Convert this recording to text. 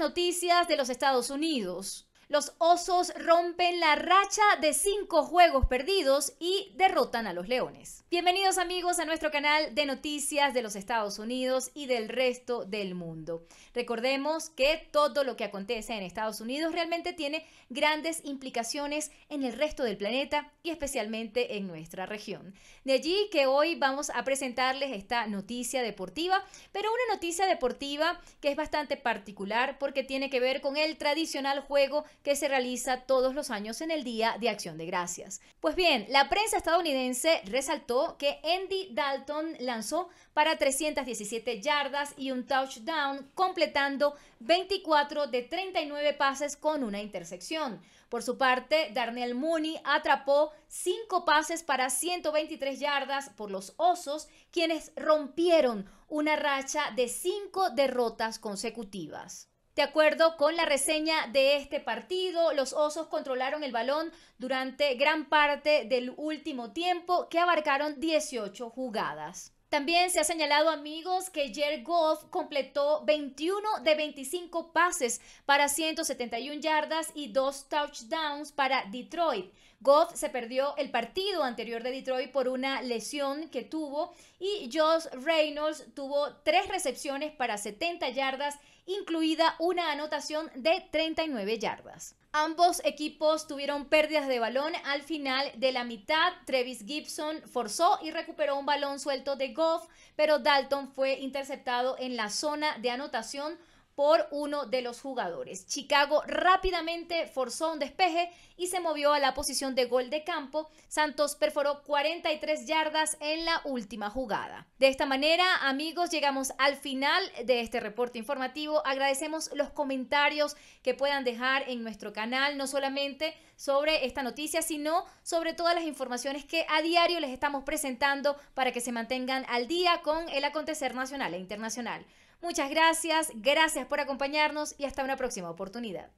noticias de los Estados Unidos. Los osos rompen la racha de cinco juegos perdidos y derrotan a los leones. Bienvenidos amigos a nuestro canal de noticias de los Estados Unidos y del resto del mundo. Recordemos que todo lo que acontece en Estados Unidos realmente tiene grandes implicaciones en el resto del planeta y especialmente en nuestra región. De allí que hoy vamos a presentarles esta noticia deportiva, pero una noticia deportiva que es bastante particular porque tiene que ver con el tradicional juego que se realiza todos los años en el Día de Acción de Gracias. Pues bien, la prensa estadounidense resaltó que Andy Dalton lanzó para 317 yardas y un touchdown, completando 24 de 39 pases con una intersección. Por su parte, Darnell Mooney atrapó 5 pases para 123 yardas por los Osos, quienes rompieron una racha de 5 derrotas consecutivas. De acuerdo con la reseña de este partido, los Osos controlaron el balón durante gran parte del último tiempo, que abarcaron 18 jugadas. También se ha señalado, amigos, que Jer Goff completó 21 de 25 pases para 171 yardas y dos touchdowns para Detroit. Goff se perdió el partido anterior de Detroit por una lesión que tuvo y Josh Reynolds tuvo tres recepciones para 70 yardas incluida una anotación de 39 yardas. Ambos equipos tuvieron pérdidas de balón al final de la mitad. Travis Gibson forzó y recuperó un balón suelto de Goff, pero Dalton fue interceptado en la zona de anotación por uno de los jugadores. Chicago rápidamente forzó un despeje y se movió a la posición de gol de campo. Santos perforó 43 yardas en la última jugada. De esta manera, amigos, llegamos al final de este reporte informativo. Agradecemos los comentarios que puedan dejar en nuestro canal, no solamente sobre esta noticia, sino sobre todas las informaciones que a diario les estamos presentando para que se mantengan al día con el acontecer nacional e internacional. Muchas gracias, gracias por acompañarnos y hasta una próxima oportunidad.